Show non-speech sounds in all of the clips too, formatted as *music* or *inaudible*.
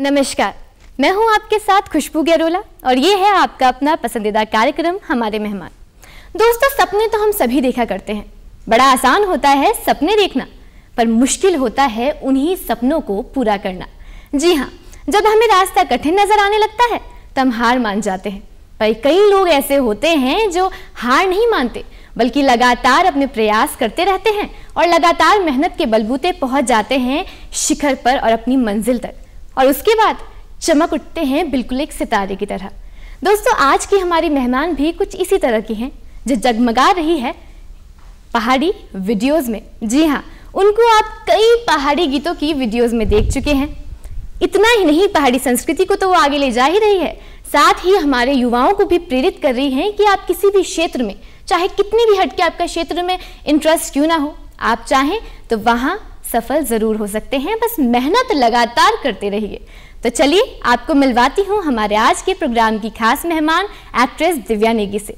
नमस्कार मैं हूं आपके साथ खुशबू गैरोला और ये है आपका अपना पसंदीदा कार्यक्रम हमारे मेहमान दोस्तों सपने तो हम सभी देखा करते हैं बड़ा आसान होता है सपने देखना पर मुश्किल होता है उन्हीं सपनों को पूरा करना जी हाँ जब हमें रास्ता कठिन नजर आने लगता है तो हम हार मान जाते हैं पर कई लोग ऐसे होते हैं जो हार नहीं मानते बल्कि लगातार अपने प्रयास करते रहते हैं और लगातार मेहनत के बलबूते पहुंच जाते हैं शिखर पर और अपनी मंजिल तक और उसके बाद चमक उठते हैं बिल्कुल एक सितारे की तरह दोस्तों आज की हमारी मेहमान भी कुछ इसी तरह की हैं जो जगमगा रही है पहाड़ी वीडियोस में जी हाँ उनको आप कई पहाड़ी गीतों की वीडियोस में देख चुके हैं इतना ही नहीं पहाड़ी संस्कृति को तो वो आगे ले जा ही रही है साथ ही हमारे युवाओं को भी प्रेरित कर रही हैं कि आप किसी भी क्षेत्र में चाहे कितने भी हटके आपका क्षेत्र में इंटरेस्ट क्यों ना हो आप चाहें तो वहाँ सफल ज़रूर हो सकते हैं बस मेहनत लगातार करते रहिए तो चलिए आपको मिलवाती हूँ हमारे आज के प्रोग्राम की खास मेहमान एक्ट्रेस दिव्या नेगी से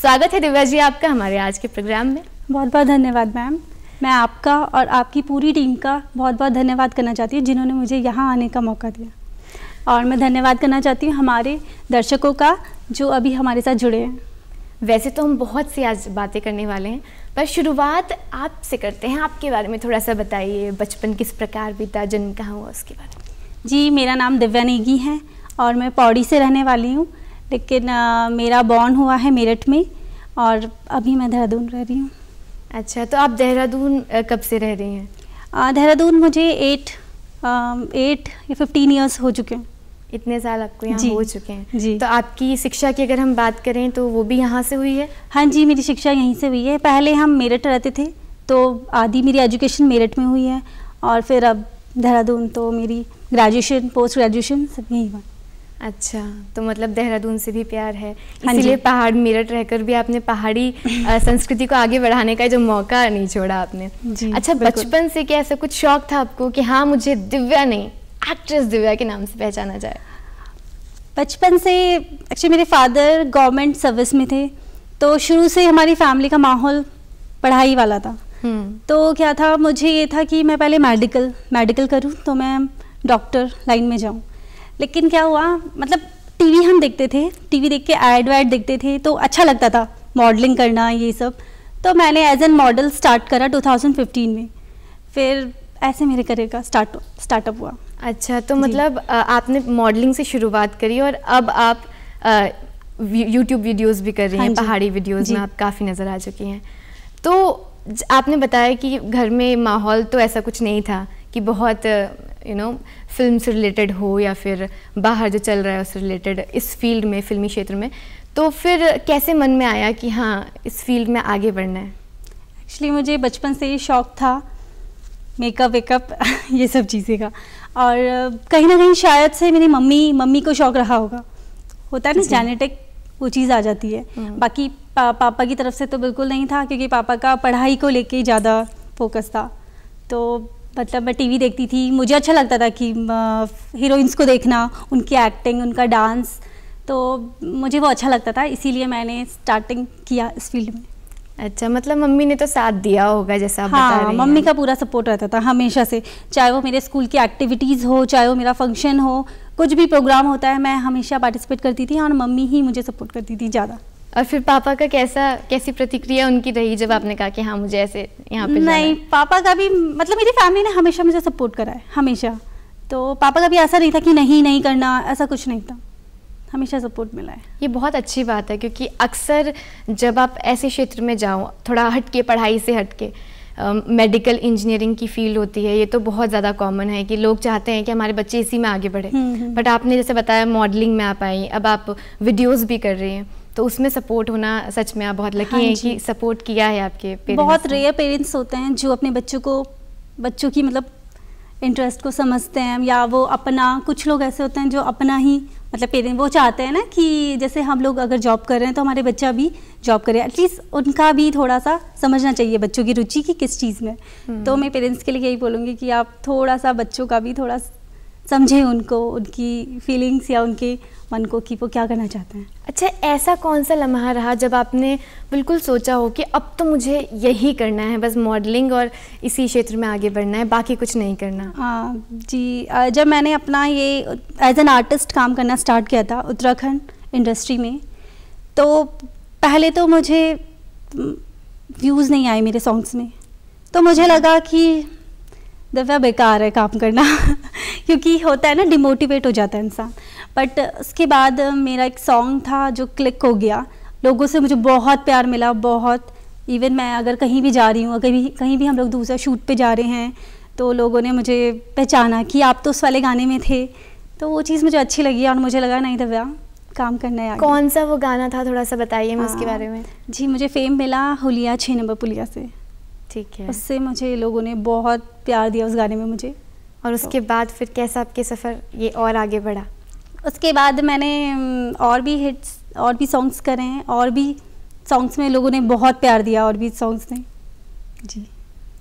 स्वागत है दिव्या जी आपका हमारे आज के प्रोग्राम में बहुत बहुत धन्यवाद मैम मैं आपका और आपकी पूरी टीम का बहुत बहुत धन्यवाद करना चाहती हूँ जिन्होंने मुझे यहाँ आने का मौका दिया और मैं धन्यवाद करना चाहती हूँ हमारे दर्शकों का जो अभी हमारे साथ जुड़े हैं वैसे तो हम बहुत सी आज बातें करने वाले हैं पर शुरुआत आपसे करते हैं आपके बारे में थोड़ा सा बताइए बचपन किस प्रकार बीता जन्म कहाँ हुआ उसके बारे में जी मेरा नाम दिव्या नेगी है और मैं पौड़ी से रहने वाली हूँ लेकिन आ, मेरा बॉर्न हुआ है मेरठ में और अभी मैं देहरादून रह रही हूँ अच्छा तो आप देहरादून कब से रह रही हैं देहरादून मुझे एट एट या फिफ्टीन ईयर्स हो चुके हैं इतने साल आपको यहाँ हो चुके हैं जी तो आपकी शिक्षा की अगर हम बात करें तो वो भी यहाँ से हुई है हाँ जी मेरी शिक्षा यहीं से हुई है पहले हम मेरठ रहते थे तो आधी मेरी एजुकेशन मेरठ में हुई है और फिर अब देहरादून तो मेरी ग्रेजुएशन पोस्ट ग्रेजुएशन सब यहीं हुआ अच्छा तो मतलब देहरादून से भी प्यार है हाँ इसलिए पहाड़ मेरठ रहकर भी आपने पहाड़ी *laughs* संस्कृति को आगे बढ़ाने का जो मौका नहीं छोड़ा आपने अच्छा बचपन से क्या ऐसा कुछ शौक था आपको कि हाँ मुझे दिव्या नहीं एक्ट्रेस दिव्या के नाम से पहचाना जाए बचपन से एक्चुअली मेरे फादर गवर्नमेंट सर्विस में थे तो शुरू से हमारी फैमिली का माहौल पढ़ाई वाला था हम्म। तो क्या था मुझे ये था कि मैं पहले मेडिकल मेडिकल करूँ तो मैं डॉक्टर लाइन में जाऊँ लेकिन क्या हुआ मतलब टीवी हम देखते थे टीवी देख के एड वैड देखते थे तो अच्छा लगता था मॉडलिंग करना ये सब तो मैंने एज एन मॉडल स्टार्ट करा 2015 में फिर ऐसे मेरे करियर का स्टार्ट स्टार्टअप हुआ अच्छा तो मतलब आपने मॉडलिंग से शुरुआत करी और अब आप यूट्यूब वीडियोस भी कर रही हाँ हैं पहाड़ी वीडियोस में आप काफ़ी नज़र आ चुकी हैं तो आपने बताया कि घर में माहौल तो ऐसा कुछ नहीं था कि बहुत यू नो फिल्म से रिलेटेड हो या फिर बाहर जो चल रहा है उससे रिलेटेड इस फील्ड में फिल्मी क्षेत्र में तो फिर कैसे मन में आया कि हाँ इस फील्ड में आगे बढ़ना है एक्चुअली मुझे बचपन से ही शौक था मेकअप वेकअप *laughs* ये सब चीज़ें का और कहीं ना कहीं शायद से मेरी मम्मी मम्मी को शौक रहा होगा होता है ना जेनेटिक वो चीज़ आ जाती है हम्म। बाकी पा, पापा की तरफ से तो बिल्कुल नहीं था क्योंकि पापा का पढ़ाई को लेके ज़्यादा फोकस था तो मतलब मैं टीवी देखती थी मुझे अच्छा लगता था कि हीरोइंस को देखना उनकी एक्टिंग उनका डांस तो मुझे वो अच्छा लगता था इसीलिए मैंने स्टार्टिंग किया इस फील्ड में अच्छा मतलब मम्मी ने तो साथ दिया होगा जैसा आप हाँ, बता रही मम्मी का पूरा सपोर्ट रहता था हमेशा से चाहे वो मेरे स्कूल की एक्टिविटीज़ हो चाहे वो मेरा फंक्शन हो कुछ भी प्रोग्राम होता है मैं हमेशा पार्टिसिपेट करती थी और मम्मी ही मुझे सपोर्ट करती थी ज़्यादा और फिर पापा का कैसा कैसी प्रतिक्रिया उनकी रही जब आपने कहा कि हाँ मुझे ऐसे यहाँ पे नहीं पापा का भी मतलब मेरी फैमिली ने हमेशा मुझे सपोर्ट करा है हमेशा तो पापा का भी ऐसा नहीं था कि नहीं नहीं करना ऐसा कुछ नहीं था हमेशा सपोर्ट मिला है ये बहुत अच्छी बात है क्योंकि अक्सर जब आप ऐसे क्षेत्र में जाओ थोड़ा हट के पढ़ाई से हट के मेडिकल uh, इंजीनियरिंग की फील्ड होती है ये तो बहुत ज़्यादा कॉमन है कि लोग चाहते हैं कि हमारे बच्चे इसी में आगे बढ़े बट हम्म, हम्म। आपने जैसे बताया मॉडलिंग में आप आई अब आप वीडियोस भी कर रही हैं तो उसमें सपोर्ट होना सच में आप बहुत लकी हाँ हैं कि सपोर्ट किया है आपके पेरेंट्स बहुत रेयर पेरेंट्स होते हैं जो अपने बच्चों को बच्चों की मतलब इंटरेस्ट को समझते हैं या वो अपना कुछ लोग ऐसे होते हैं जो अपना ही मतलब पेरेंट वो चाहते हैं ना कि जैसे हम लोग अगर जॉब कर रहे हैं तो हमारे बच्चा भी जॉब करे एटलीस्ट उनका भी थोड़ा सा समझना चाहिए बच्चों की रुचि की किस चीज़ में तो हम्म। मैं पेरेंट्स के लिए यही बोलूँगी कि आप थोड़ा सा बच्चों का भी थोड़ा समझें उनको उनकी फीलिंग्स या उनके मन को कि वो क्या करना चाहते हैं अच्छा ऐसा कौन सा लम्हा रहा जब आपने बिल्कुल सोचा हो कि अब तो मुझे यही करना है बस मॉडलिंग और इसी क्षेत्र में आगे बढ़ना है बाकी कुछ नहीं करना हाँ जी जब मैंने अपना ये एज एन आर्टिस्ट काम करना स्टार्ट किया था उत्तराखंड इंडस्ट्री में तो पहले तो मुझे व्यूज़ mm, नहीं आए मेरे सॉन्ग्स में तो मुझे लगा कि दिव्या बेकार है काम करना *laughs* क्योंकि होता है ना डिमोटिवेट हो जाता है इंसान बट उसके बाद मेरा एक सॉन्ग था जो क्लिक हो गया लोगों से मुझे बहुत प्यार मिला बहुत इवन मैं अगर कहीं भी जा रही हूँ कहीं भी कहीं भी हम लोग दूसरा शूट पे जा रहे हैं तो लोगों ने मुझे पहचाना कि आप तो उस वाले गाने में थे तो वो चीज़ मुझे अच्छी लगी और मुझे लगा नहीं दिव्या काम करना है कौन सा वो गाना था थोड़ा सा बताइए मैं हाँ। उसके बारे में जी मुझे फेम मिला होलिया छः नंबर पुलिया से ठीक है उससे मुझे लोगों ने बहुत प्यार दिया उस गाने में मुझे और उसके तो, बाद फिर कैसा आपके सफ़र ये और आगे बढ़ा उसके बाद मैंने और भी हिट्स और भी सॉन्ग्स करे हैं और भी सॉन्ग्स में लोगों ने बहुत प्यार दिया और भी सॉन्ग्स ने जी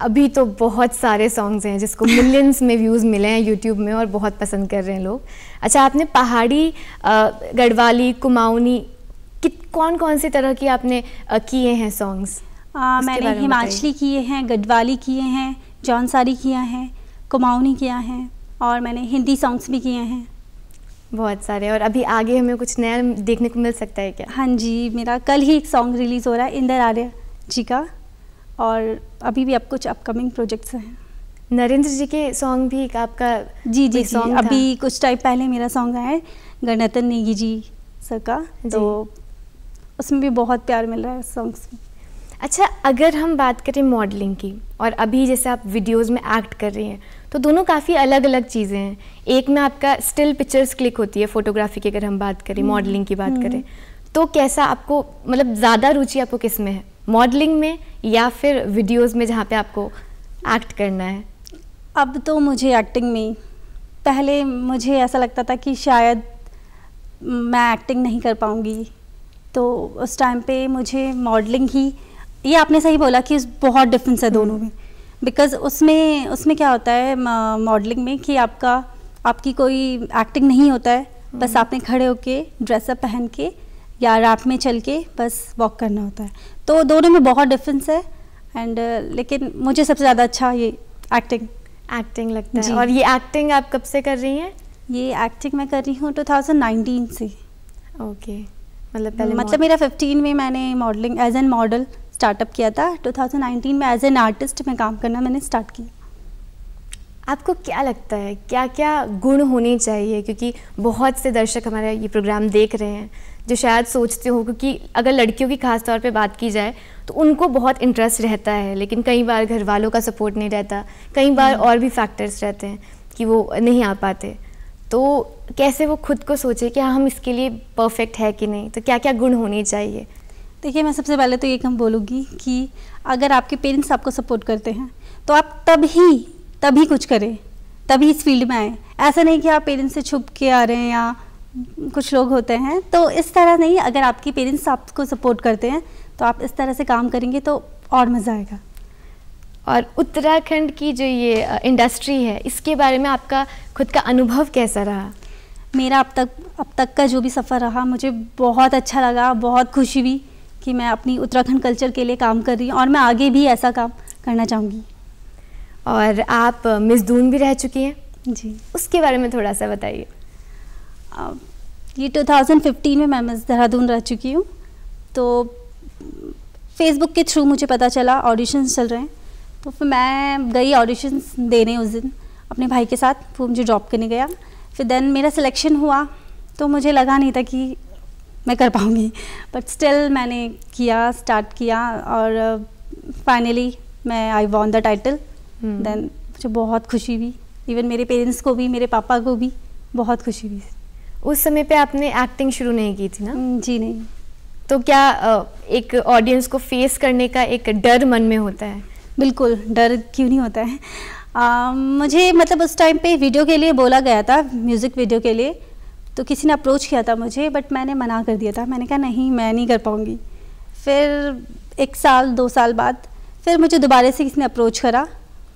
अभी तो बहुत सारे सॉन्ग्स हैं जिसको मिलियंस *laughs* में व्यूज़ मिले हैं यूट्यूब में और बहुत पसंद कर रहे हैं लोग अच्छा आपने पहाड़ी गढ़वाली कुमाऊनी कौन कौन से तरह की आपने किए हैं सॉन्ग्स आ, मैंने हिमाचली किए हैं गढ़वाली किए हैं जौनसारी किया है कुमाऊनी किया है और मैंने हिंदी सॉन्ग्स भी किए हैं बहुत सारे और अभी आगे हमें कुछ नया देखने को मिल सकता है क्या हाँ जी मेरा कल ही एक सॉन्ग रिलीज़ हो रहा है इंदर आर्य जी का और अभी भी अब कुछ अपकमिंग प्रोजेक्ट्स हैं नरेंद्र जी के सॉन्ग भी एक आपका जी जी सॉन्ग अभी कुछ टाइम पहले मेरा सॉन्ग आया है गणतन नेगी जी सर का तो उसमें भी बहुत प्यार मिल रहा है सॉन्ग्स में अच्छा अगर हम बात करें मॉडलिंग की और अभी जैसे आप वीडियोस में एक्ट कर रही हैं तो दोनों काफ़ी अलग अलग चीज़ें हैं एक में आपका स्टिल पिक्चर्स क्लिक होती है फोटोग्राफी की अगर हम बात करें मॉडलिंग हम्म, की बात करें हम्म। तो कैसा आपको मतलब ज़्यादा रुचि आपको किस में है मॉडलिंग में या फिर वीडियोस में जहाँ पे आपको एक्ट करना है अब तो मुझे एक्टिंग में पहले मुझे ऐसा लगता था कि शायद मैं एक्टिंग नहीं कर पाऊँगी तो उस टाइम पे मुझे मॉडलिंग ही ये आपने सही बोला कि बहुत डिफरेंस है दोनों में बिकॉज उसमें उसमें क्या होता है मॉडलिंग में कि आपका आपकी कोई एक्टिंग नहीं होता है बस हम्म। आपने खड़े होके ड्रेसअप पहन के या रैप में चल के बस वॉक करना होता है तो दोनों में बहुत डिफरेंस है एंड uh, लेकिन मुझे सबसे ज़्यादा अच्छा ये एक्टिंग एक्टिंग लगता है और ये एक्टिंग आप कब से कर रही हैं ये एक्टिंग मैं कर रही हूँ 2019 से ओके okay. मतलब पहले मतलब मेरा 15 में मैंने modelling as an model startup किया था 2019 में एज एन आर्टिस्ट में काम करना मैंने स्टार्ट किया आपको क्या लगता है क्या क्या गुण होने चाहिए क्योंकि बहुत से दर्शक हमारा ये प्रोग्राम देख रहे हैं जो शायद सोचते हो क्योंकि अगर लड़कियों की खास तौर पे बात की जाए तो उनको बहुत इंटरेस्ट रहता है लेकिन कई बार घर वालों का सपोर्ट नहीं रहता कई बार हम्म। और भी फैक्टर्स रहते हैं कि वो नहीं आ पाते तो कैसे वो खुद को सोचे कि हाँ हम इसके लिए परफेक्ट है कि नहीं तो क्या क्या गुण होने चाहिए देखिए मैं सबसे पहले तो ये कम बोलूँगी कि अगर आपके पेरेंट्स आपको सपोर्ट करते हैं तो आप तभी तभी कुछ करें तभी इस फील्ड में आए ऐसा नहीं कि आप पेरेंट्स से छुप के आ रहे हैं या कुछ लोग होते हैं तो इस तरह नहीं अगर आपके पेरेंट्स आपको सपोर्ट करते हैं तो आप इस तरह से काम करेंगे तो और मज़ा आएगा और उत्तराखंड की जो ये इंडस्ट्री है इसके बारे में आपका खुद का अनुभव कैसा रहा मेरा अब तक अब तक का जो भी सफ़र रहा मुझे बहुत अच्छा लगा बहुत खुशी हुई कि मैं अपनी उत्तराखंड कल्चर के लिए काम कर रही हूँ और मैं आगे भी ऐसा काम करना चाहूँगी और आप मिस दून भी रह चुकी हैं जी उसके बारे में थोड़ा सा बताइए ये 2015 में मैं मिस देहरादून रह चुकी हूँ तो फेसबुक के थ्रू मुझे पता चला ऑडिशंस चल रहे हैं तो फिर मैं गई ऑडिशंस देने उस दिन अपने भाई के साथ वो मुझे ड्रॉप करने गया फिर देन मेरा सिलेक्शन हुआ तो मुझे लगा नहीं था कि मैं कर पाऊँगी बट स्टिल मैंने किया स्टार्ट किया और फाइनली uh, मैं I won the title then मुझे बहुत खुशी हुई इवन मेरे पेरेंट्स को भी मेरे पापा को भी बहुत खुशी हुई उस समय पे आपने एक्टिंग शुरू नहीं की थी ना hmm, जी नहीं तो क्या uh, एक ऑडियंस को फेस करने का एक डर मन में होता है बिल्कुल डर क्यों नहीं होता है आ, um, मुझे मतलब उस टाइम पे वीडियो के लिए बोला गया था म्यूज़िक वीडियो के लिए तो किसी ने अप्रोच किया था मुझे बट मैंने मना कर दिया था मैंने कहा नहीं मैं नहीं कर पाऊँगी फिर एक साल दो साल बाद फिर मुझे दोबारा से किसी ने अप्रोच करा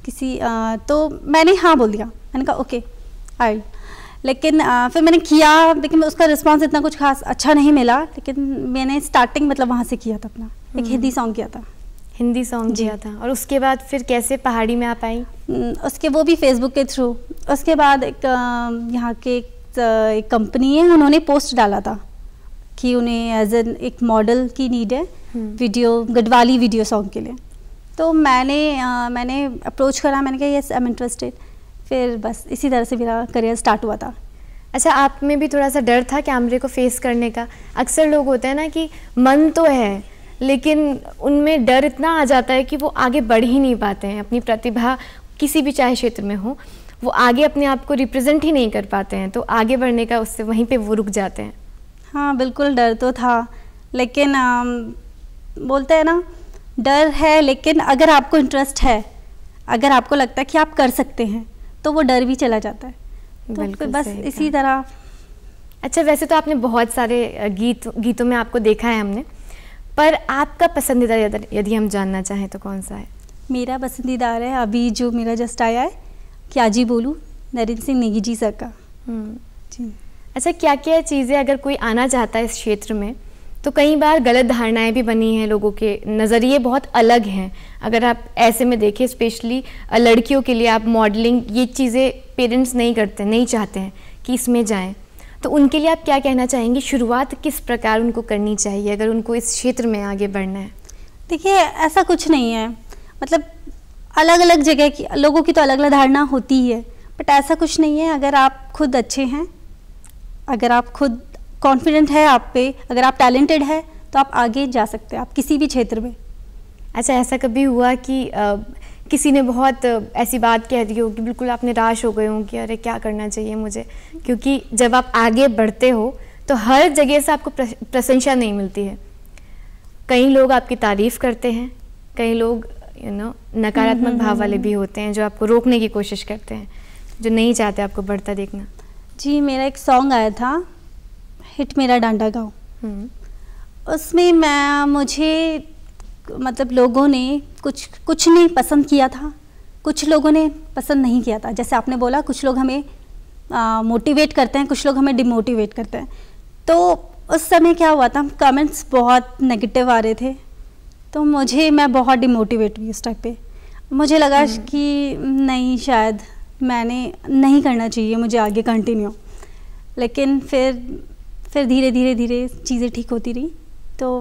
किसी आ, तो मैंने हाँ बोल दिया मैंने कहा ओके आई लेकिन आ, फिर मैंने किया लेकिन उसका रिस्पांस इतना कुछ खास अच्छा नहीं मिला लेकिन मैंने स्टार्टिंग मतलब वहाँ से किया था अपना एक हम्म। हिंदी सॉन्ग किया था हिंदी सॉन्ग किया था और उसके बाद फिर कैसे पहाड़ी में आ पाई हम्म, उसके वो भी फेसबुक के थ्रू उसके बाद एक यहाँ के एक कंपनी है उन्होंने पोस्ट डाला था कि उन्हें एज एन एक मॉडल की नीड है video hmm. Garhwali video song के लिए तो मैंने आ, मैंने अप्रोच करा मैंने कहा यस आई एम इंटरेस्टेड फिर बस इसी तरह से मेरा करियर स्टार्ट हुआ था अच्छा आप में भी थोड़ा सा डर था कैमरे को फेस करने का अक्सर लोग होते हैं ना कि मन तो है लेकिन उनमें डर इतना आ जाता है कि वो आगे बढ़ ही नहीं पाते हैं अपनी प्रतिभा किसी भी चाहे क्षेत्र में हो वो आगे अपने आप को रिप्रेजेंट ही नहीं कर पाते हैं तो आगे बढ़ने का उससे वहीं पे वो रुक जाते हैं हाँ बिल्कुल डर तो था लेकिन आ, बोलते हैं ना डर है लेकिन अगर आपको इंटरेस्ट है अगर आपको लगता है कि आप कर सकते हैं तो वो डर भी चला जाता है तो बस इसी तरह अच्छा वैसे तो आपने बहुत सारे गीत गीतों में आपको देखा है हमने पर आपका पसंदीदा यदि हम जानना चाहें तो कौन सा है मेरा पसंदीदा है अभी जो मेरा जस्ट आया है क्या जी बोलूँ नरेंद्र सिंह नेगी जी सर का हम्म। जी अच्छा क्या क्या चीज़ें अगर कोई आना चाहता है इस क्षेत्र में तो कई बार गलत धारणाएं भी बनी हैं लोगों के नज़रिए बहुत अलग हैं अगर आप ऐसे में देखें स्पेशली लड़कियों के लिए आप मॉडलिंग ये चीज़ें पेरेंट्स नहीं करते नहीं चाहते हैं कि इसमें जाएं तो उनके लिए आप क्या कहना चाहेंगे शुरुआत किस प्रकार उनको करनी चाहिए अगर उनको इस क्षेत्र में आगे बढ़ना है देखिए ऐसा कुछ नहीं है मतलब अलग अलग जगह की लोगों की तो अलग अलग धारणा होती ही है बट ऐसा कुछ नहीं है अगर आप खुद अच्छे हैं अगर आप खुद कॉन्फिडेंट है आप पे अगर आप टैलेंटेड है तो आप आगे जा सकते हैं आप किसी भी क्षेत्र में अच्छा ऐसा कभी हुआ कि आ, किसी ने बहुत ऐसी बात कह दी हो कि बिल्कुल आप निराश हो गए हों कि अरे क्या करना चाहिए मुझे क्योंकि जब आप आगे बढ़ते हो तो हर जगह से आपको प्रशंसा नहीं मिलती है कई लोग आपकी तारीफ़ करते हैं कई लोग यू नो नकारात्मक हम्म, हम्म, हम्म, भाव वाले भी होते हैं जो आपको रोकने की कोशिश करते हैं जो नहीं चाहते आपको बढ़ता देखना जी मेरा एक सॉन्ग आया था हिट मेरा डांडा गाँव उसमें मैं मुझे मतलब लोगों ने कुछ कुछ ने पसंद किया था कुछ लोगों ने पसंद नहीं किया था जैसे आपने बोला कुछ लोग हमें मोटिवेट करते हैं कुछ लोग हमें डिमोटिवेट करते हैं तो उस समय क्या हुआ था कमेंट्स बहुत नेगेटिव आ रहे थे तो मुझे मैं बहुत डिमोटिवेट हुई इस टाइप पे मुझे लगा हम्म। कि नहीं शायद मैंने नहीं करना चाहिए मुझे आगे कंटिन्यू लेकिन फिर फिर धीरे धीरे धीरे चीज़ें ठीक होती रही तो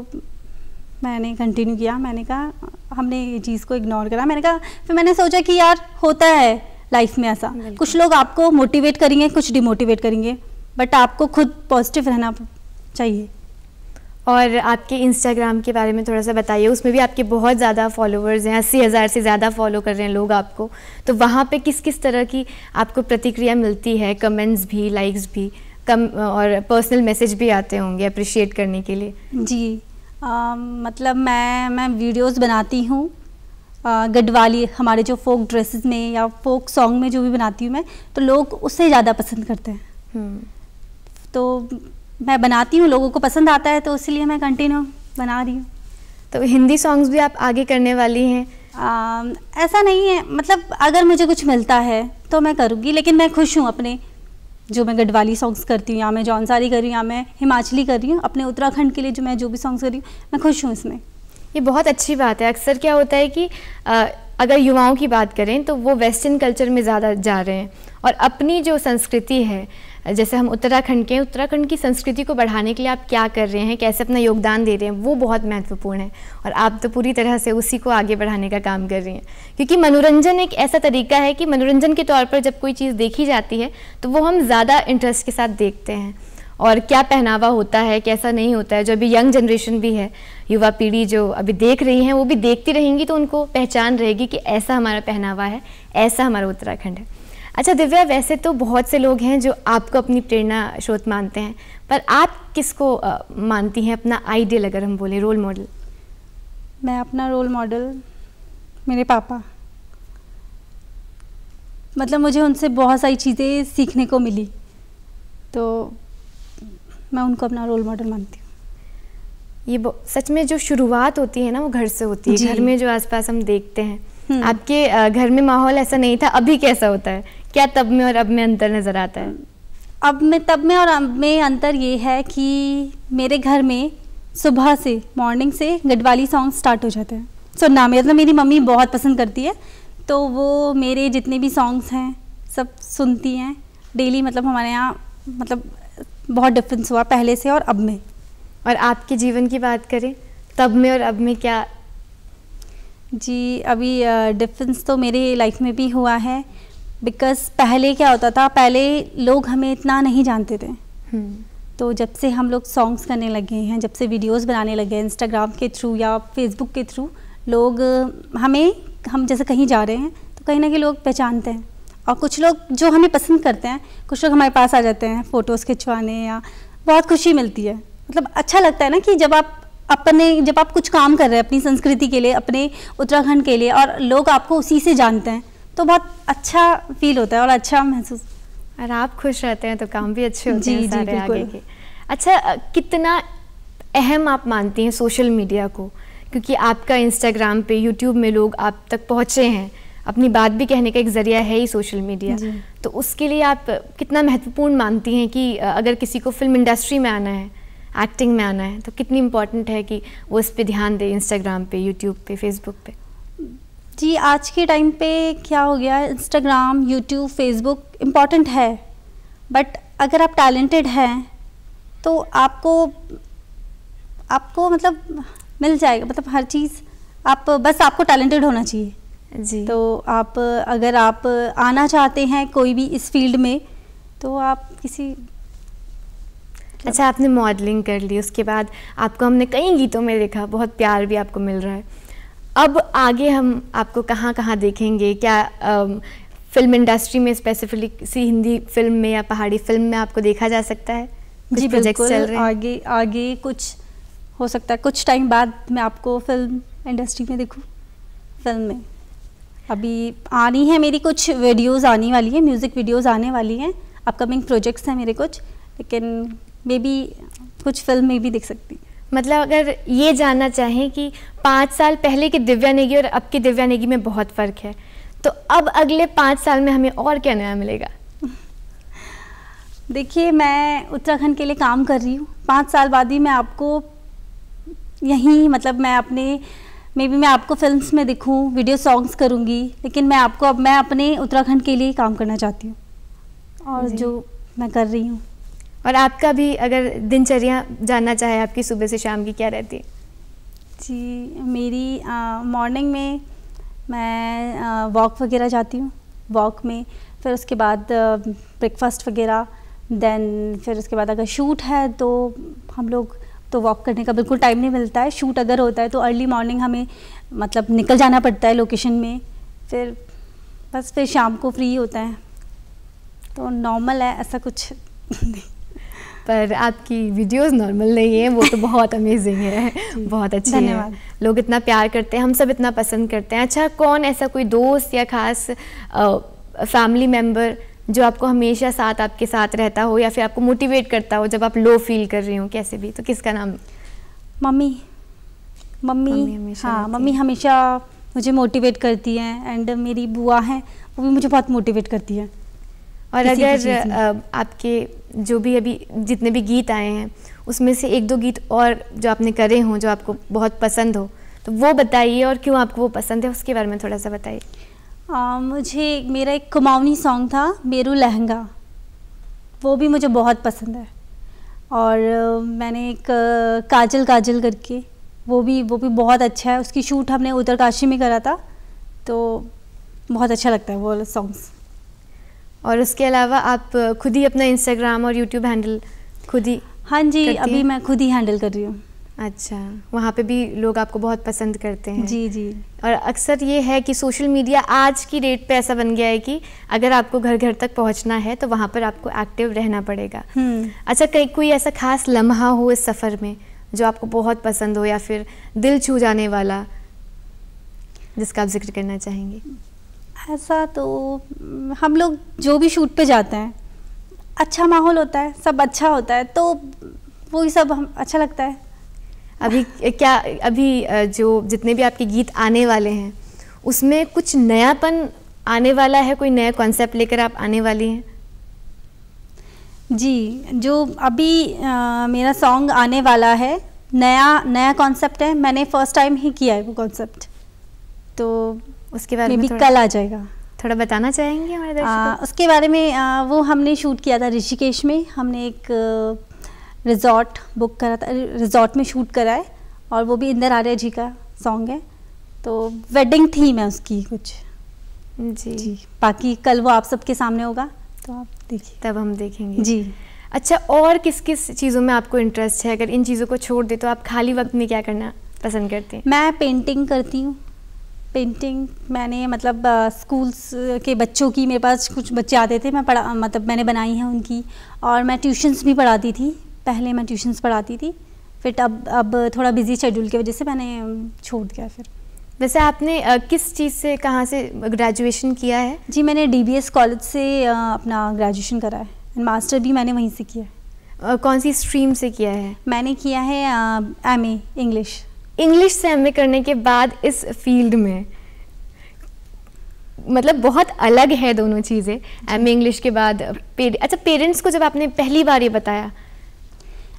मैंने कंटिन्यू किया मैंने कहा हमने ये चीज़ को इग्नोर करा मैंने कहा फिर मैंने सोचा कि यार होता है लाइफ में ऐसा कुछ लोग आपको मोटिवेट करेंगे कुछ डिमोटिवेट करेंगे बट आपको खुद पॉजिटिव रहना चाहिए और आपके इंस्टाग्राम के बारे में थोड़ा सा बताइए उसमें भी आपके बहुत ज़्यादा फॉलोअर्स हैं अस्सी हज़ार से ज़्यादा फॉलो कर रहे हैं लोग आपको तो वहाँ पे किस किस तरह की आपको प्रतिक्रिया मिलती है कमेंट्स भी लाइक्स भी कम और पर्सनल मैसेज भी आते होंगे अप्रिशिएट करने के लिए जी आ, मतलब मैं मैं वीडियोस बनाती हूँ गढ़वाली हमारे जो फोक ड्रेसेस में या फोक सॉन्ग में जो भी बनाती हूँ मैं तो लोग उससे ज़्यादा पसंद करते हैं हम्म। तो मैं बनाती हूँ लोगों को पसंद आता है तो इसलिए मैं कंटिन्यू बना रही हूँ तो हिंदी सॉन्ग्स भी आप आगे करने वाली हैं ऐसा नहीं है मतलब अगर मुझे कुछ मिलता है तो मैं करूँगी लेकिन मैं खुश हूँ अपने जो मैं गढ़वाली सॉन्ग्स करती हूँ या मैं जौनसारी कर रही हूँ या मैं हिमाचली कर रही हूँ अपने उत्तराखंड के लिए जो मैं जो भी सॉन्ग्स कर रही हूँ मैं खुश हूँ इसमें ये बहुत अच्छी बात है अक्सर क्या होता है कि आ, अगर युवाओं की बात करें तो वो वेस्टर्न कल्चर में ज़्यादा जा रहे हैं और अपनी जो संस्कृति है जैसे हम उत्तराखंड के उत्तराखंड की संस्कृति को बढ़ाने के लिए आप क्या कर रहे हैं कैसे अपना योगदान दे रहे हैं वो बहुत महत्वपूर्ण है और आप तो पूरी तरह से उसी को आगे बढ़ाने का काम कर रही हैं क्योंकि मनोरंजन एक ऐसा तरीका है कि मनोरंजन के तौर पर जब कोई चीज़ देखी जाती है तो वो हम ज़्यादा इंटरेस्ट के साथ देखते हैं और क्या पहनावा होता है कैसा नहीं होता है जो अभी यंग जनरेशन भी है युवा पीढ़ी जो अभी देख रही हैं वो भी देखती रहेंगी तो उनको पहचान रहेगी कि ऐसा हमारा पहनावा है ऐसा हमारा उत्तराखंड है अच्छा दिव्या वैसे तो बहुत से लोग हैं जो आपको अपनी प्रेरणा स्रोत मानते हैं पर आप किसको मानती हैं अपना आइडियल अगर हम बोले रोल मॉडल मैं अपना रोल मॉडल मेरे पापा मतलब मुझे उनसे बहुत सारी चीज़ें सीखने को मिली तो मैं उनको अपना रोल मॉडल मानती हूँ ये सच में जो शुरुआत होती है ना वो घर से होती है घर में जो आसपास हम देखते हैं हम्म। आपके घर में माहौल ऐसा नहीं था अभी कैसा होता है क्या तब में और अब में अंतर नज़र आता है अब में तब में और अब में अंतर ये है कि मेरे घर में सुबह से मॉर्निंग से गढ़वाली सॉन्ग स्टार्ट हो जाते हैं सुनना मेरा मतलब मेरी मम्मी बहुत पसंद करती है तो वो मेरे जितने भी सॉन्ग्स हैं सब सुनती हैं डेली मतलब हमारे यहाँ मतलब बहुत डिफरेंस हुआ पहले से और अब में और आपके जीवन की बात करें तब में और अब में क्या जी अभी डिफरेंस तो मेरे लाइफ में भी हुआ है बिकॉज पहले क्या होता था पहले लोग हमें इतना नहीं जानते थे हम्म। तो जब से हम लोग सॉन्ग्स करने लगे हैं जब से वीडियोस बनाने लगे हैं इंस्टाग्राम के थ्रू या फेसबुक के थ्रू लोग हमें हम जैसे कहीं जा रहे हैं तो कहीं ना कहीं लोग पहचानते हैं और कुछ लोग जो हमें पसंद करते हैं कुछ लोग हमारे पास आ जाते हैं फ़ोटोज़ खिंचवाने या बहुत खुशी मिलती है मतलब अच्छा लगता है ना कि जब आप अपने जब आप कुछ काम कर रहे हैं अपनी संस्कृति के लिए अपने उत्तराखंड के लिए और लोग आपको उसी से जानते हैं तो बहुत अच्छा फील होता है और अच्छा महसूस और आप खुश रहते हैं तो काम भी अच्छे होते जी, हैं सारे जी, आगे के अच्छा कितना अहम आप मानती हैं सोशल मीडिया को क्योंकि आपका इंस्टाग्राम पे यूट्यूब में लोग आप तक पहुँचे हैं अपनी बात भी कहने का एक ज़रिया है ही सोशल मीडिया तो उसके लिए आप कितना महत्वपूर्ण मानती हैं कि अगर किसी को फिल्म इंडस्ट्री में आना है एक्टिंग में आना है तो कितनी इम्पोर्टेंट है कि वो इस पर ध्यान दे इंस्टाग्राम पे यूट्यूब पे फेसबुक पे जी आज के टाइम पे क्या हो गया इंस्टाग्राम यूट्यूब फेसबुक इम्पॉर्टेंट है बट अगर आप टैलेंटेड हैं तो आपको आपको मतलब मिल जाएगा मतलब हर चीज़ आप बस आपको टैलेंटेड होना चाहिए जी तो आप अगर आप आना चाहते हैं कोई भी इस फील्ड में तो आप किसी मतलब अच्छा आपने मॉडलिंग कर ली उसके बाद आपको हमने कई गीतों में देखा बहुत प्यार भी आपको मिल रहा है अब आगे हम आपको कहाँ कहाँ देखेंगे क्या अम, फिल्म इंडस्ट्री में स्पेसिफिकली किसी हिंदी फिल्म में या पहाड़ी फिल्म में आपको देखा जा सकता है जी प्रोजेक्ट चल रहे आगे आगे कुछ हो सकता है कुछ टाइम बाद मैं आपको फिल्म इंडस्ट्री में देखूँ फिल्म में अभी आनी है मेरी कुछ वीडियोस आने वाली है म्यूज़िक वीडियोस आने वाली हैं अपकमिंग प्रोजेक्ट्स हैं मेरे कुछ लेकिन मे बी कुछ फिल्म में भी देख सकती है मतलब अगर ये जानना चाहें कि पाँच साल पहले की दिव्या नेगी और अब की दिव्या नेगी में बहुत फ़र्क है तो अब अगले पाँच साल में हमें और क्या नया मिलेगा *laughs* देखिए मैं उत्तराखंड के लिए काम कर रही हूँ पाँच साल बाद ही मैं आपको यहीं मतलब मैं अपने मे बी मैं आपको फिल्म्स में दिखूँ वीडियो सॉन्ग्स करूँगी लेकिन मैं आपको अब मैं अपने उत्तराखंड के लिए काम करना चाहती हूँ और जो मैं कर रही हूँ और आपका भी अगर दिनचर्या जानना चाहे आपकी सुबह से शाम की क्या रहती है जी मेरी मॉर्निंग में मैं वॉक वगैरह जाती हूँ वॉक में फिर उसके बाद ब्रेकफास्ट वगैरह देन फिर उसके बाद अगर शूट है तो हम लोग तो वॉक करने का बिल्कुल टाइम नहीं मिलता है शूट अगर होता है तो अर्ली मॉर्निंग हमें मतलब निकल जाना पड़ता है लोकेशन में फिर बस फिर शाम को फ्री होता है तो नॉर्मल है ऐसा कुछ *laughs* नहीं पर आपकी वीडियोस नॉर्मल नहीं है वो तो *laughs* बहुत अमेजिंग है बहुत अच्छी है लोग इतना प्यार करते हैं हम सब इतना पसंद करते हैं अच्छा कौन ऐसा कोई दोस्त या खास फैमिली मेम्बर जो आपको हमेशा साथ आपके साथ रहता हो या फिर आपको मोटिवेट करता हो जब आप लो फील कर रही हो कैसे भी तो किसका नाम मम्मी मम्मी हमेशा हाँ मम्मी हमेशा मुझे मोटिवेट करती हैं एंड मेरी बुआ हैं वो भी मुझे बहुत मोटिवेट करती हैं और अगर आपके जो भी अभी जितने भी गीत आए हैं उसमें से एक दो गीत और जो आपने करे हों जो आपको बहुत पसंद हो तो वो बताइए और क्यों आपको वो पसंद है उसके बारे में थोड़ा सा बताइए मुझे मेरा एक कुमाऊनी सॉन्ग था मेरू लहंगा वो भी मुझे बहुत पसंद है और मैंने एक काजल काजल करके वो भी वो भी बहुत अच्छा है उसकी शूट हमने उत्तरकाशी में करा था तो बहुत अच्छा लगता है वो सॉन्ग्स और उसके अलावा आप खुद ही अपना इंस्टाग्राम और यूट्यूब हैंडल खुद ही हाँ जी अभी मैं खुद ही हैंडल कर रही हूँ अच्छा वहाँ पे भी लोग आपको बहुत पसंद करते हैं जी जी और अक्सर ये है कि सोशल मीडिया आज की डेट पे ऐसा बन गया है कि अगर आपको घर घर तक पहुँचना है तो वहाँ पर आपको एक्टिव रहना पड़ेगा हम्म। अच्छा कहीं कोई ऐसा खास लम्हा हो इस सफ़र में जो आपको बहुत पसंद हो या फिर दिल छू जाने वाला जिसका आप जिक्र करना चाहेंगे ऐसा तो हम्म, हम लोग जो भी शूट पे जाते हैं अच्छा माहौल होता है सब अच्छा होता है तो वो ही सब हम अच्छा लगता है अभी क्या अभी जो जितने भी आपके गीत आने वाले हैं उसमें कुछ नयापन आने वाला है कोई नया कॉन्सेप्ट लेकर आप आने वाली हैं जी जो अभी आ, मेरा सॉन्ग आने वाला है नया नया कॉन्सेप्ट है मैंने फ़र्स्ट टाइम ही किया है वो कॉन्सेप्ट तो उसके बारे में कल आ जाएगा थोड़ा बताना चाहेंगे हमारे दर्शकों उसके बारे में आ, वो हमने शूट किया था ऋषिकेश में हमने एक रिजॉर्ट बुक करा था रिजॉर्ट में शूट करा है और वो भी इंदर आर्य जी का सॉन्ग है तो वेडिंग थीम है उसकी कुछ जी, जी। बाकी कल वो आप सबके सामने होगा तो आप देखिए तब हम देखेंगे जी अच्छा और किस किस चीज़ों में आपको इंटरेस्ट है अगर इन चीज़ों को छोड़ दे तो आप खाली वक्त में क्या करना पसंद करते हैं मैं पेंटिंग करती हूँ पेंटिंग मैंने मतलब स्कूल्स के बच्चों की मेरे पास कुछ बच्चे आते थे मैं पढ़ा मतलब मैंने बनाई है उनकी और मैं ट्यूशन्स भी पढ़ाती थी पहले मैं ट्यूशन्स पढ़ाती थी फिर अब अब थोड़ा बिजी शेड्यूल की वजह से मैंने छोड़ दिया फिर वैसे आपने किस चीज़ से कहाँ से ग्रेजुएशन किया है जी मैंने डी कॉलेज से अपना ग्रेजुएशन करा है एंड मास्टर भी मैंने वहीं से किया है कौन सी स्ट्रीम से किया है मैंने किया है एम इंग्लिश इंग्लिश से एम करने के बाद इस फील्ड में मतलब बहुत अलग है दोनों चीज़ें एम इंग्लिश के बाद पेर, अच्छा पेरेंट्स को जब आपने पहली बार ये बताया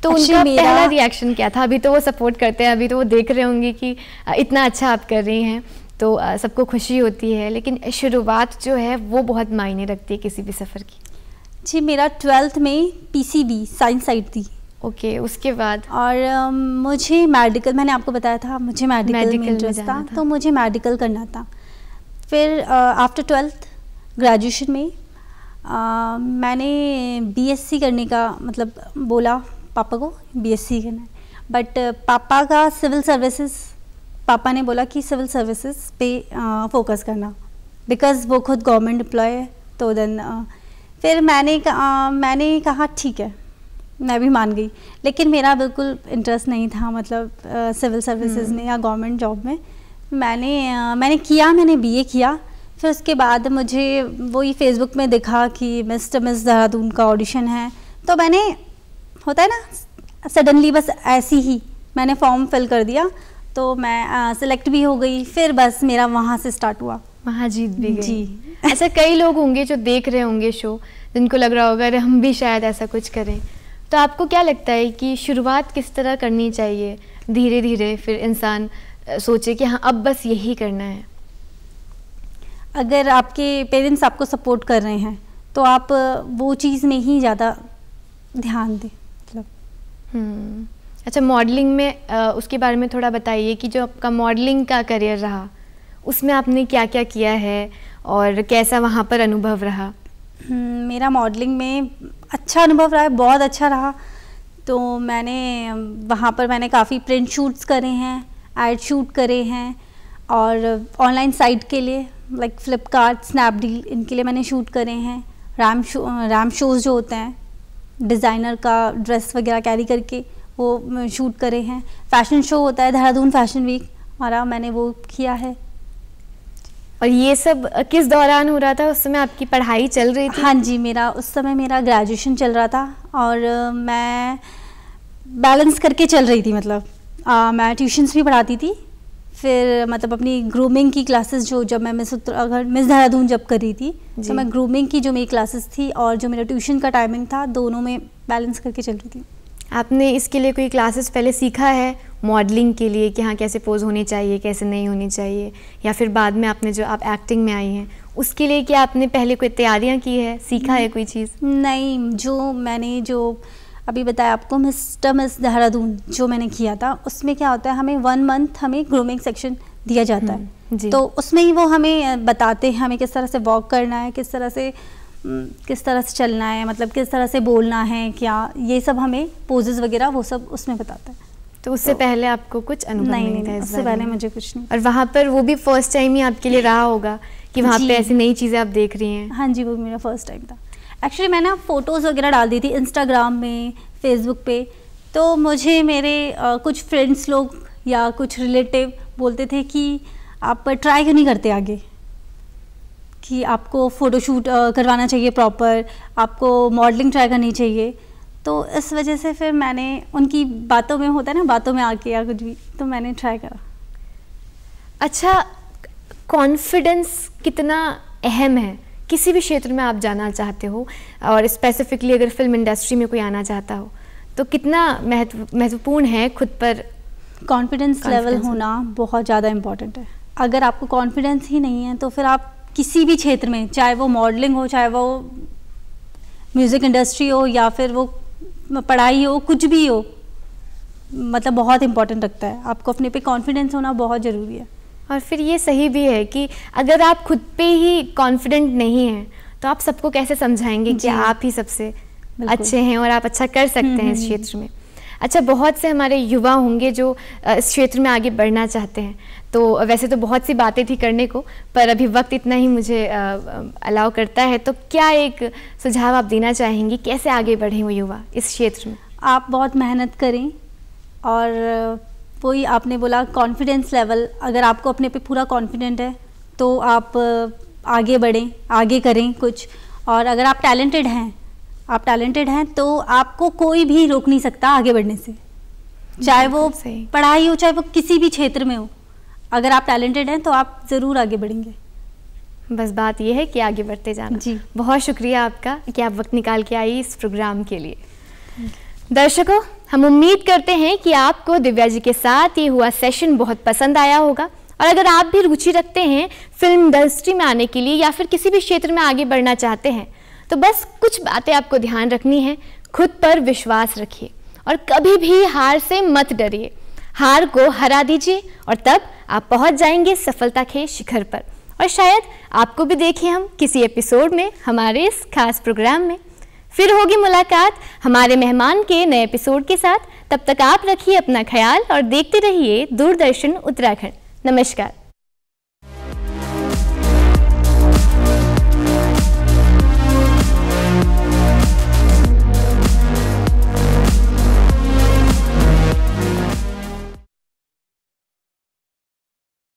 तो उनका पहला रिएक्शन क्या था अभी तो वो सपोर्ट करते हैं अभी तो वो देख रहे होंगे कि इतना अच्छा आप कर रही हैं तो सबको खुशी होती है लेकिन शुरुआत जो है वो बहुत मायने रखती है किसी भी सफ़र की जी मेरा ट्वेल्थ में पी साइंस साइड थी ओके okay, उसके बाद और uh, मुझे मेडिकल मैंने आपको बताया था मुझे मेडिकल में इंटरेस्ट था, था तो मुझे मेडिकल करना था फिर आफ्टर ट्वेल्थ ग्रेजुएशन में uh, मैंने बीएससी करने का मतलब बोला पापा को बीएससी करना है बट uh, पापा का सिविल सर्विसेज पापा ने बोला कि सिविल सर्विसेज पे फोकस uh, करना बिकॉज़ वो खुद गवर्नमेंट एम्प्लॉय है तो देन uh, फिर मैंने मैंने कहा ठीक है मैं भी मान गई लेकिन मेरा बिल्कुल इंटरेस्ट नहीं था मतलब सिविल सर्विसेज हम्म। में या गवर्नमेंट जॉब में मैंने आ, मैंने किया मैंने बीए किया फिर उसके बाद मुझे वही फेसबुक में दिखा कि मिस्टर मिस देहरादून का ऑडिशन है तो मैंने होता है ना सडनली बस ऐसी ही मैंने फॉर्म फिल कर दिया तो मैं सिलेक्ट भी हो गई फिर बस मेरा वहाँ से स्टार्ट हुआ वहाँ जीत भी गई जी ऐसे कई लोग होंगे जो देख रहे होंगे शो जिनको लग रहा होगा अरे हम भी शायद ऐसा कुछ करें तो आपको क्या लगता है कि शुरुआत किस तरह करनी चाहिए धीरे धीरे फिर इंसान सोचे कि हाँ अब बस यही करना है अगर आपके पेरेंट्स आपको सपोर्ट कर रहे हैं तो आप वो चीज़ में ही ज़्यादा ध्यान दें मतलब हम्म। अच्छा मॉडलिंग में आ, उसके बारे में थोड़ा बताइए कि जो आपका मॉडलिंग का करियर रहा उसमें आपने क्या क्या किया है और कैसा वहाँ पर अनुभव रहा हम्म, मेरा मॉडलिंग में अच्छा अनुभव रहा है बहुत अच्छा रहा तो मैंने वहाँ पर मैंने काफ़ी प्रिंट शूट्स करे हैं एड शूट करे हैं और ऑनलाइन साइट के लिए लाइक फ्लिपकार्ट स्नैपडील इनके लिए मैंने शूट करे हैं रैम शो रैम शोज़ जो होते हैं डिज़ाइनर का ड्रेस वगैरह कैरी करके वो शूट करे हैं फैशन शो होता है देहरादून फैशन वीक हमारा मैंने वो किया है और ये सब किस दौरान हो रहा था उस समय आपकी पढ़ाई चल रही थी हाँ जी मेरा उस समय मेरा ग्रेजुएशन चल रहा था और मैं बैलेंस करके चल रही थी मतलब आ, मैं ट्यूशन्स भी पढ़ाती थी फिर मतलब अपनी ग्रूमिंग की क्लासेस जो जब मैं मिस अगर मिस देहरादून जब कर रही थी तो मैं ग्रूमिंग की जो मेरी क्लासेस थी और जो मेरा ट्यूशन का टाइमिंग था दोनों में बैलेंस करके चल रही थी आपने इसके लिए कोई क्लासेस पहले सीखा है मॉडलिंग के लिए कि हाँ कैसे पोज होने चाहिए कैसे नहीं होने चाहिए या फिर बाद में आपने जो आप एक्टिंग में आई हैं उसके लिए क्या आपने पहले कोई तैयारियाँ की है सीखा है कोई चीज़ नहीं जो मैंने जो अभी बताया आपको मिस्टर मिस देहरादून जो मैंने किया था उसमें क्या होता है हमें वन मंथ हमें ग्रूमिंग सेक्शन दिया जाता है हम्म, तो उसमें ही वो हमें बताते हैं हमें किस तरह से वॉक करना है किस तरह से हम्म। किस तरह से चलना है मतलब किस तरह से बोलना है क्या ये सब हमें पोजेज वगैरह वो सब उसमें बताता है तो उससे तो, पहले आपको कुछ अनुभव नहीं, नहीं था उससे पहले मुझे कुछ नहीं और वहाँ पर वो भी फर्स्ट टाइम ही आपके लिए रहा होगा कि वहाँ पे ऐसी नई चीज़ें आप देख रही हैं हाँ जी वो मेरा फर्स्ट टाइम था एक्चुअली मैंने फ़ोटोज़ वगैरह डाल दी थी इंस्टाग्राम में फेसबुक पे तो मुझे मेरे आ, कुछ फ्रेंड्स लोग या कुछ रिलेटिव बोलते थे कि आप ट्राई क्यों नहीं करते आगे कि आपको फ़ोटोशूट करवाना चाहिए प्रॉपर आपको मॉडलिंग ट्राई करनी चाहिए तो इस वजह से फिर मैंने उनकी बातों में होता है ना बातों में आके या कुछ भी तो मैंने ट्राई करा अच्छा कॉन्फिडेंस कितना अहम है किसी भी क्षेत्र में आप जाना चाहते हो और स्पेसिफिकली अगर फिल्म इंडस्ट्री में कोई आना चाहता हो तो कितना महत्व महत्वपूर्ण है खुद पर कॉन्फिडेंस लेवल होना बहुत ज़्यादा इम्पॉर्टेंट है अगर आपको कॉन्फिडेंस ही नहीं है तो फिर आप किसी भी क्षेत्र में चाहे वो मॉडलिंग हो चाहे वो म्यूज़िक इंडस्ट्री हो या फिर वो पढ़ाई हो कुछ भी हो मतलब बहुत इंपॉर्टेंट रखता है आपको अपने पे कॉन्फिडेंस होना बहुत ज़रूरी है और फिर ये सही भी है कि अगर आप खुद पे ही कॉन्फिडेंट नहीं हैं तो आप सबको कैसे समझाएंगे कि आप ही सबसे अच्छे हैं और आप अच्छा कर सकते हैं हम्म, इस हम्म, हम्म। क्षेत्र में अच्छा बहुत से हमारे युवा होंगे जो इस क्षेत्र में आगे बढ़ना चाहते हैं तो वैसे तो बहुत सी बातें थी करने को पर अभी वक्त इतना ही मुझे अलाउ करता है तो क्या एक सुझाव आप देना चाहेंगी कैसे आगे बढ़ें वो युवा इस क्षेत्र में आप बहुत मेहनत करें और वही आपने बोला कॉन्फिडेंस लेवल अगर आपको अपने पे पूरा कॉन्फिडेंट है तो आप आगे बढ़ें आगे करें कुछ और अगर आप टैलेंटेड हैं आप टैलेंटेड हैं तो आपको कोई भी रोक नहीं सकता आगे बढ़ने से चाहे वो पढ़ाई हो चाहे वो किसी भी क्षेत्र में हो अगर आप टैलेंटेड हैं तो आप ज़रूर आगे बढ़ेंगे बस बात यह है कि आगे बढ़ते जाना जी बहुत शुक्रिया आपका कि आप वक्त निकाल के आई इस प्रोग्राम के लिए दर्शकों हम उम्मीद करते हैं कि आपको दिव्या जी के साथ ये हुआ सेशन बहुत पसंद आया होगा और अगर आप भी रुचि रखते हैं फिल्म इंडस्ट्री में आने के लिए या फिर किसी भी क्षेत्र में आगे बढ़ना चाहते हैं तो बस कुछ बातें आपको ध्यान रखनी है खुद पर विश्वास रखिए और कभी भी हार से मत डरिए हार को हरा दीजिए और तब आप पहुंच जाएंगे सफलता के शिखर पर और शायद आपको भी देखें हम किसी एपिसोड में हमारे इस खास प्रोग्राम में फिर होगी मुलाकात हमारे मेहमान के नए एपिसोड के साथ तब तक आप रखिए अपना ख्याल और देखते रहिए दूरदर्शन उत्तराखंड नमस्कार